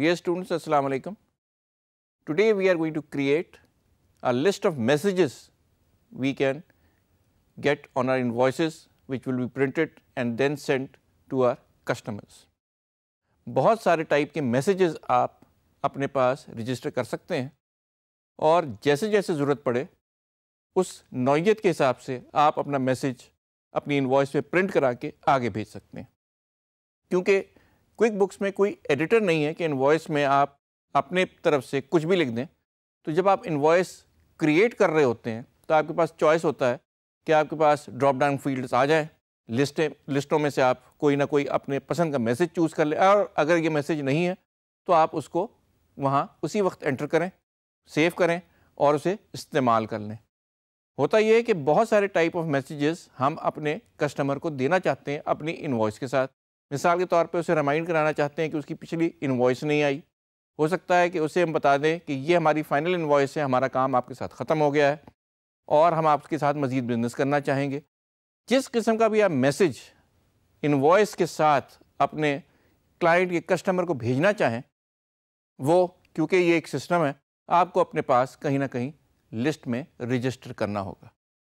Dear students, Assalamu alaikum. Today we are going to create a list of messages we can get on our invoices which will be printed and then sent to our customers. बहुत सारे type के messages आप अपने पास register कर सकते हैं और जैसे जैसे ज़रूरत पड़े उस नौीयत के हिसाब से आप अपना मैसेज अपनी इन्वॉइस पे प्रिंट करा के आगे भेज सकते हैं क्योंकि क्विक बुक्स में कोई एडिटर नहीं है कि इन्वॉइस में आप अपने तरफ से कुछ भी लिख दें तो जब आप इन्वॉइस क्रिएट कर रहे होते हैं तो आपके पास चॉइस होता है कि आपके पास ड्रॉप डाउन फील्ड्स आ जाए लिस्टें लिस्टों में से आप कोई ना कोई अपने पसंद का मैसेज चूज़ कर लें और अगर ये मैसेज नहीं है तो आप उसको वहाँ उसी वक्त एंटर करें सेव करें और उसे इस्तेमाल कर लें होता यह है कि बहुत सारे टाइप ऑफ मैसेजेस हम अपने कस्टमर को देना चाहते हैं अपनी इन्वॉइस के साथ मिसाल के तौर पे उसे रिमाइंड कराना चाहते हैं कि उसकी पिछली इन्वॉइस नहीं आई हो सकता है कि उसे हम बता दें कि ये हमारी फ़ाइनल इन्वॉइस है हमारा काम आपके साथ ख़त्म हो गया है और हम आपके साथ मज़ीद बिजनेस करना चाहेंगे जिस किस्म का भी आप मैसेज इन्वॉइस के साथ अपने क्लाइंट के कस्टमर को भेजना चाहें वो क्योंकि ये एक सिस्टम है आपको अपने पास कहीं ना कहीं लिस्ट में रजिस्टर करना होगा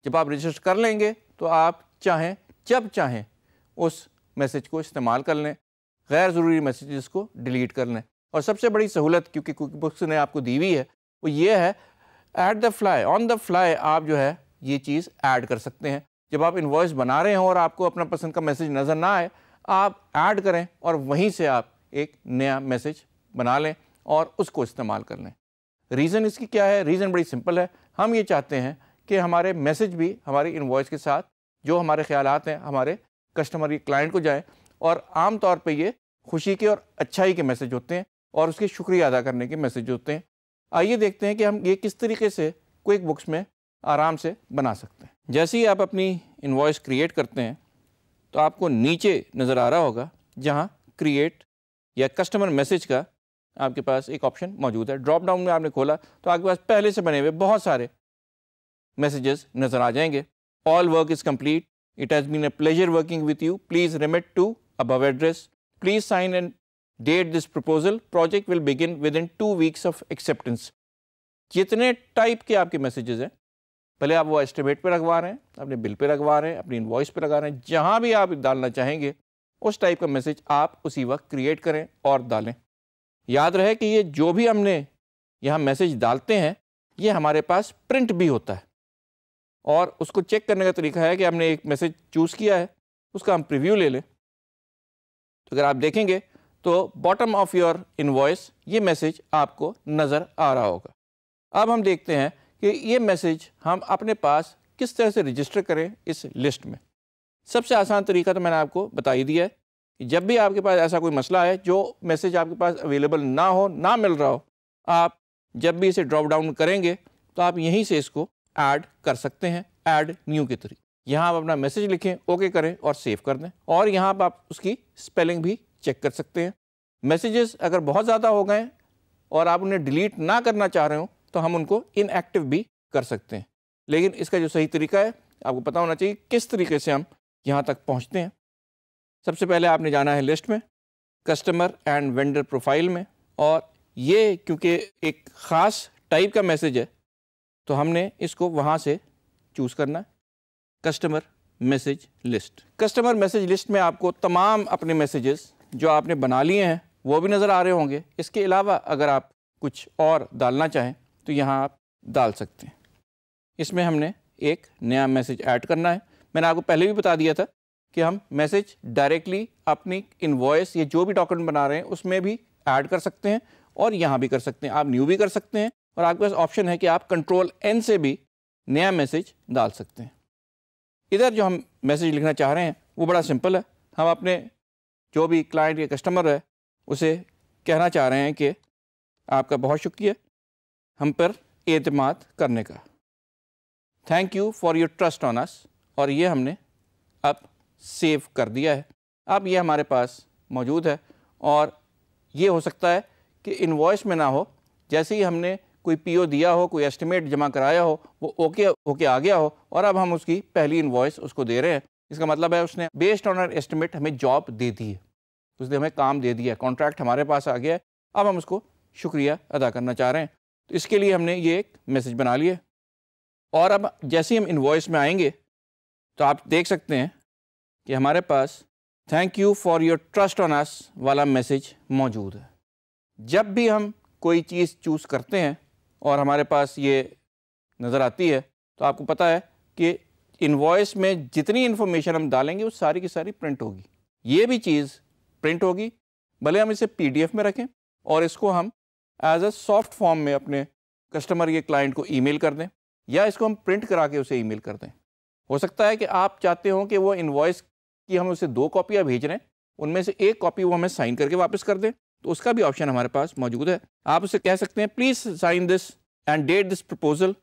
जब आप रजिस्टर कर लेंगे तो आप चाहें जब चाहें उस मैसेज को इस्तेमाल कर लें गैर ज़रूरी मैसेजेस को डिलीट कर लें और सबसे बड़ी सहूलत क्योंकि कुक बुक्स ने आपको दी हुई है वो ये है at the fly on the fly आप जो है ये चीज़ ऐड कर सकते हैं जब आप इन्वॉइस बना रहे हों और आपको अपना पसंद का मैसेज नज़र ना आए आप ऐड करें और वहीं से आप एक नया मैसेज बना लें और उसको इस्तेमाल कर लें रीज़न इसकी क्या है रीज़न बड़ी सिंपल है हम ये चाहते हैं कि हमारे मैसेज भी हमारी इन्वॉइस के साथ जो हमारे ख्याल हैं हमारे कस्टमर के क्लाइंट को जाए और आम तौर पे ये खुशी के और अच्छाई के मैसेज होते हैं और उसके शुक्रिया अदा करने के मैसेज होते हैं आइए देखते हैं कि हम ये किस तरीके से क्विक बुक्स में आराम से बना सकते हैं जैसे ही आप अपनी इन्वॉइस क्रिएट करते हैं तो आपको नीचे नज़र आ रहा होगा जहाँ क्रिएट या कस्टमर मैसेज का आपके पास एक ऑप्शन मौजूद है ड्रॉप डाउन में आपने खोला तो आपके पास पहले से बने हुए बहुत सारे मैसेजेस नज़र आ जाएंगे all work is complete It has been a pleasure working with you. Please remit to above address. Please sign and date this proposal. Project will begin within two weeks of acceptance. जितने type के आपके messages हैं भले आप वो estimate पे रखवा रहे हैं अपने बिल पे रखवा रहे हैं अपनी इन्वॉइस पे लगा रहे हैं जहाँ भी आप डालना चाहेंगे उस टाइप का मैसेज आप उसी वक्त क्रिएट करें और डालें याद रहे कि ये जो भी हमने यहाँ मैसेज डालते हैं ये हमारे पास प्रिंट भी होता है और उसको चेक करने का तरीका है कि हमने एक मैसेज चूज़ किया है उसका हम प्रिव्यू ले लें तो अगर आप देखेंगे तो बॉटम ऑफ योर इन्वॉइस ये मैसेज आपको नज़र आ रहा होगा अब हम देखते हैं कि ये मैसेज हम अपने पास किस तरह से रजिस्टर करें इस लिस्ट में सबसे आसान तरीका तो मैंने आपको बता ही दिया है कि जब भी आपके पास ऐसा कोई मसला है जो मैसेज आपके पास अवेलेबल ना हो ना मिल रहा हो आप जब भी इसे ड्रॉप डाउन करेंगे तो आप यहीं से इसको ऐड कर सकते हैं ऐड न्यू के थ्रू यहाँ आप अपना मैसेज लिखें ओके करें और सेव कर दें और यहाँ आप उसकी स्पेलिंग भी चेक कर सकते हैं मैसेजेस अगर बहुत ज़्यादा हो गए और आप उन्हें डिलीट ना करना चाह रहे हो तो हम उनको इनएक्टिव भी कर सकते हैं लेकिन इसका जो सही तरीका है आपको पता होना चाहिए किस तरीके से हम यहाँ तक पहुँचते हैं सबसे पहले आपने जाना है लिस्ट में कस्टमर एंड वेंडर प्रोफाइल में और ये क्योंकि एक ख़ास टाइप का मैसेज है तो हमने इसको वहाँ से चूज़ करना है customer message list customer message list में आपको तमाम अपने मैसेजेस जो आपने बना लिए हैं वो भी नज़र आ रहे होंगे इसके अलावा अगर आप कुछ और डालना चाहें तो यहाँ आप डाल सकते हैं इसमें हमने एक नया मैसेज ऐड करना है मैंने आपको पहले भी बता दिया था कि हम मैसेज डायरेक्टली अपनी इन्वॉइस या जो भी डॉक्यूमेंट बना रहे हैं उसमें भी ऐड कर सकते हैं और यहाँ भी कर सकते हैं आप न्यू भी कर सकते हैं और आपके पास ऑप्शन है कि आप कंट्रोल एन से भी नया मैसेज डाल सकते हैं इधर जो हम मैसेज लिखना चाह रहे हैं वो बड़ा सिंपल है हम अपने जो भी क्लाइंट या कस्टमर है उसे कहना चाह रहे हैं कि आपका बहुत शुक्रिया हम पर एतम करने का thank you for your trust on us और ये हमने अब सेव कर दिया है अब ये हमारे पास मौजूद है और ये हो सकता है कि इन्वॉइस में ना हो जैसे ही हमने कोई पीओ दिया हो कोई एस्टिमेट जमा कराया हो वो ओके ओके आ गया हो और अब हम उसकी पहली इन्वॉइस उसको दे रहे हैं इसका मतलब है उसने बेस्ड ऑन एस्टिमेट हमें जॉब दे दी है उसने हमें काम दे दिया है कॉन्ट्रैक्ट हमारे पास आ गया है अब हम उसको शुक्रिया अदा करना चाह रहे हैं तो इसके लिए हमने ये एक मैसेज बना लिया और अब जैसे ही हम इन्वॉइस में आएंगे तो आप देख सकते हैं कि हमारे पास thank you for your trust on us वाला मैसेज मौजूद है जब भी हम कोई चीज़ चूज़ करते हैं और हमारे पास ये नज़र आती है तो आपको पता है कि इन्वॉइस में जितनी इन्फॉर्मेशन हम डालेंगे वो सारी की सारी प्रिंट होगी ये भी चीज़ प्रिंट होगी भले हम इसे पीडीएफ में रखें और इसको हम एज अ सॉफ्ट फॉर्म में अपने कस्टमर या क्लाइंट को ईमेल कर दें या इसको हम प्रिंट करा के उसे ईमेल कर दें हो सकता है कि आप चाहते हो कि वो इन्वॉइस की हम उसे दो कॉपियाँ भेज रहे हैं उनमें से एक कॉपी वो हमें साइन करके वापस कर दें तो उसका भी ऑप्शन हमारे पास मौजूद है आप उसे कह सकते हैं please sign this and date this proposal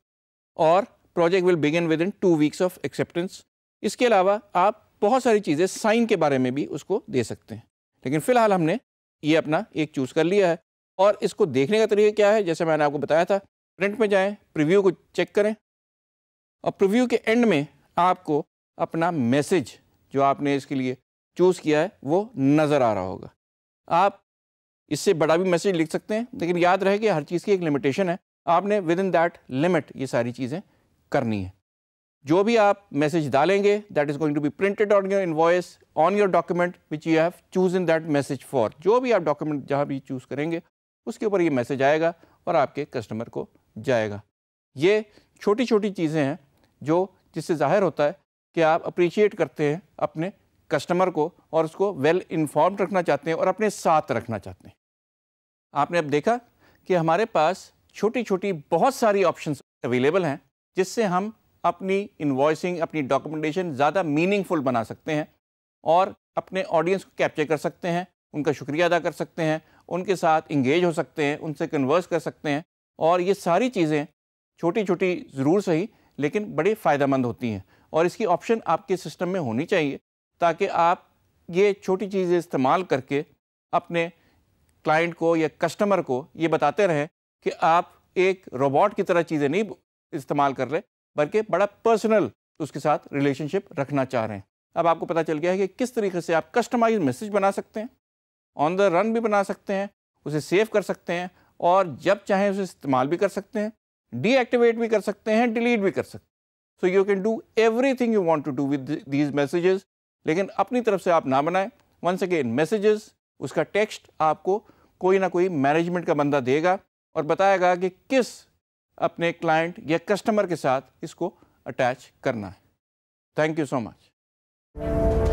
और project will begin within two weeks of acceptance इसके अलावा आप बहुत सारी चीज़ें साइन के बारे में भी उसको दे सकते हैं लेकिन फ़िलहाल हमने ये अपना एक चूज़ कर लिया है और इसको देखने का तरीका क्या है जैसे मैंने आपको बताया था प्रिंट में जाएँ प्रिव्यू को चेक करें और प्रिव्यू के एंड में आपको अपना मैसेज जो आपने इसके लिए चूज़ किया है वो नज़र आ रहा होगा आप इससे बड़ा भी मैसेज लिख सकते हैं लेकिन याद रहे कि हर चीज़ की एक लिमिटेशन है आपने विद इन दैट लिमिट ये सारी चीज़ें करनी है जो भी आप मैसेज डालेंगे that is going to be printed on your invoice on your document which you have choose in that message for जो भी आप डॉक्यूमेंट जहाँ भी चूज़ करेंगे उसके ऊपर ये मैसेज आएगा और आपके कस्टमर को जाएगा ये छोटी छोटी चीज़ें हैं जो जिससे जाहिर होता है कि आप अप्रिशिएट करते हैं अपने कस्टमर को और उसको वेल well इन्फॉर्म रखना चाहते हैं और अपने साथ रखना चाहते हैं आपने अब देखा कि हमारे पास छोटी छोटी बहुत सारी ऑप्शन अवेलेबल हैं जिससे हम अपनी इन्वॉइसिंग अपनी डॉक्यूमेंटेशन ज़्यादा मीनिंगफुल बना सकते हैं और अपने ऑडियंस को कैप्चर कर सकते हैं उनका शुक्रिया अदा कर सकते हैं उनके साथ इंगेज हो सकते हैं उनसे कन्वर्स कर सकते हैं और ये सारी चीज़ें छोटी छोटी ज़रूर सही लेकिन बड़ी फ़ायदेमंद होती हैं और इसकी ऑप्शन आपके सिस्टम में होनी चाहिए ताकि आप ये छोटी चीज़ें इस्तेमाल करके अपने क्लाइंट को या कस्टमर को ये बताते रहें कि आप एक रोबोट की तरह चीज़ें नहीं इस्तेमाल कर रहे बल्कि बड़ा पर्सनल उसके साथ रिलेशनशिप रखना चाह रहे हैं अब आपको पता चल गया है कि किस तरीके से आप कस्टमाइज मैसेज बना सकते हैं ऑन द रन भी बना सकते हैं उसे सेव कर सकते हैं और जब चाहें उसे इस्तेमाल भी कर सकते हैं डीएक्टिवेट भी कर सकते हैं डिलीट भी कर सकते हैं so you can do everything you want to do with these messages लेकिन अपनी तरफ से आप ना बनाएं वंस अगेन मैसेजेस उसका टेक्स्ट आपको कोई ना कोई मैनेजमेंट का बंदा देगा और बताएगा कि किस अपने क्लाइंट या कस्टमर के साथ इसको अटैच करना है थैंक यू सो मच